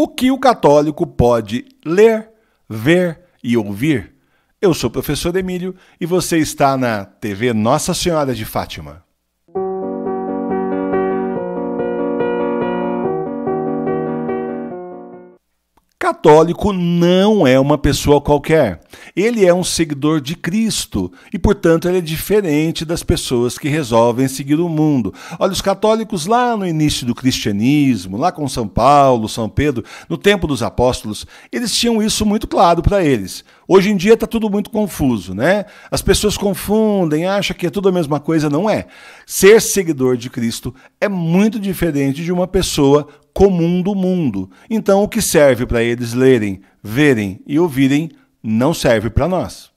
O que o católico pode ler, ver e ouvir? Eu sou o professor Emílio e você está na TV Nossa Senhora de Fátima. católico não é uma pessoa qualquer. Ele é um seguidor de Cristo e, portanto, ele é diferente das pessoas que resolvem seguir o mundo. Olha, os católicos lá no início do cristianismo, lá com São Paulo, São Pedro, no tempo dos apóstolos, eles tinham isso muito claro para eles. Hoje em dia está tudo muito confuso, né? As pessoas confundem, acham que é tudo a mesma coisa, não é. Ser seguidor de Cristo é muito diferente de uma pessoa comum do mundo. Então, o que serve para eles lerem, verem e ouvirem não serve para nós.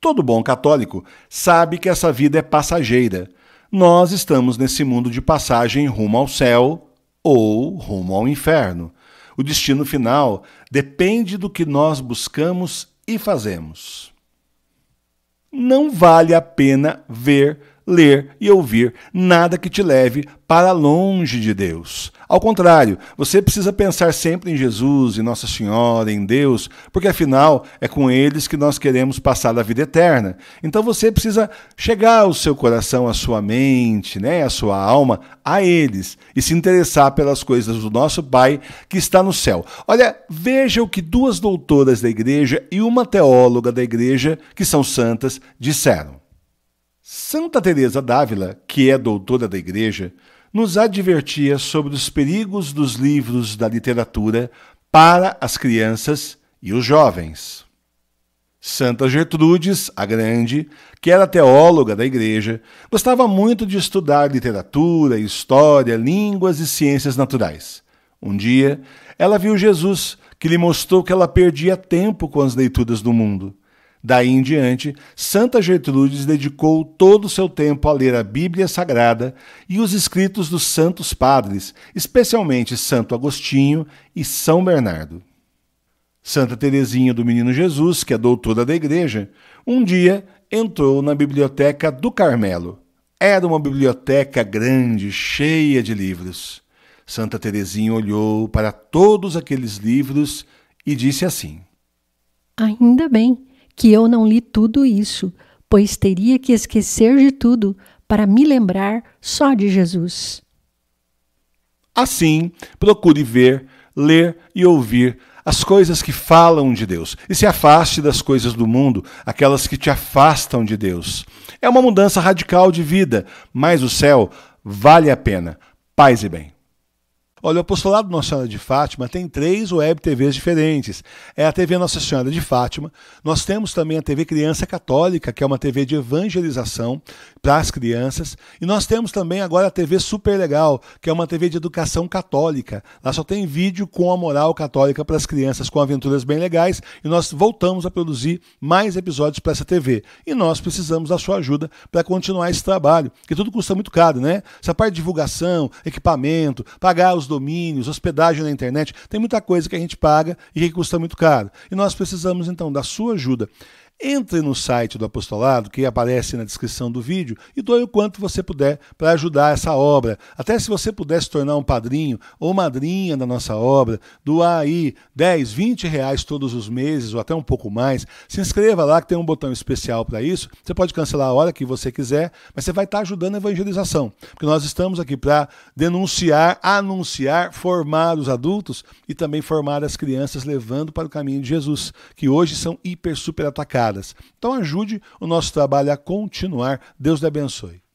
Todo bom católico sabe que essa vida é passageira. Nós estamos nesse mundo de passagem rumo ao céu ou rumo ao inferno. O destino final depende do que nós buscamos e fazemos. Não vale a pena ver, ler e ouvir nada que te leve para longe de Deus. Ao contrário, você precisa pensar sempre em Jesus, em Nossa Senhora, em Deus, porque afinal é com eles que nós queremos passar a vida eterna. Então você precisa chegar ao seu coração, à sua mente, né, à sua alma, a eles e se interessar pelas coisas do nosso Pai que está no céu. Olha, veja o que duas doutoras da igreja e uma teóloga da igreja, que são santas, disseram. Santa Teresa d'Ávila, que é doutora da Igreja, nos advertia sobre os perigos dos livros da literatura para as crianças e os jovens. Santa Gertrudes, a Grande, que era teóloga da Igreja, gostava muito de estudar literatura, história, línguas e ciências naturais. Um dia, ela viu Jesus, que lhe mostrou que ela perdia tempo com as leituras do mundo Daí em diante, Santa Gertrudes dedicou todo o seu tempo a ler a Bíblia Sagrada e os escritos dos santos padres, especialmente Santo Agostinho e São Bernardo. Santa Teresinha do Menino Jesus, que é doutora da igreja, um dia entrou na biblioteca do Carmelo. Era uma biblioteca grande, cheia de livros. Santa Teresinha olhou para todos aqueles livros e disse assim: Ainda bem que eu não li tudo isso, pois teria que esquecer de tudo para me lembrar só de Jesus. Assim, procure ver, ler e ouvir as coisas que falam de Deus e se afaste das coisas do mundo, aquelas que te afastam de Deus. É uma mudança radical de vida, mas o céu vale a pena. Paz e bem. Olha, o apostolado Nossa Senhora de Fátima tem três web TVs diferentes. É a TV Nossa Senhora de Fátima, nós temos também a TV Criança Católica, que é uma TV de evangelização para as crianças, e nós temos também agora a TV Super Legal, que é uma TV de educação católica. Lá só tem vídeo com a moral católica para as crianças, com aventuras bem legais, e nós voltamos a produzir mais episódios para essa TV. E nós precisamos da sua ajuda para continuar esse trabalho, que tudo custa muito caro, né? Essa parte de divulgação, equipamento, pagar os domínios, hospedagem na internet, tem muita coisa que a gente paga e que custa muito caro. E nós precisamos então da sua ajuda. Entre no site do apostolado, que aparece na descrição do vídeo, e doe o quanto você puder para ajudar essa obra. Até se você puder se tornar um padrinho ou madrinha da nossa obra, doar aí 10, 20 reais todos os meses ou até um pouco mais. Se inscreva lá que tem um botão especial para isso. Você pode cancelar a hora que você quiser, mas você vai estar tá ajudando a evangelização, porque nós estamos aqui para denunciar, anunciar, formar os adultos e também formar as crianças, levando para o caminho de Jesus, que hoje são hiper, super atacados. Então ajude o nosso trabalho a continuar. Deus lhe abençoe.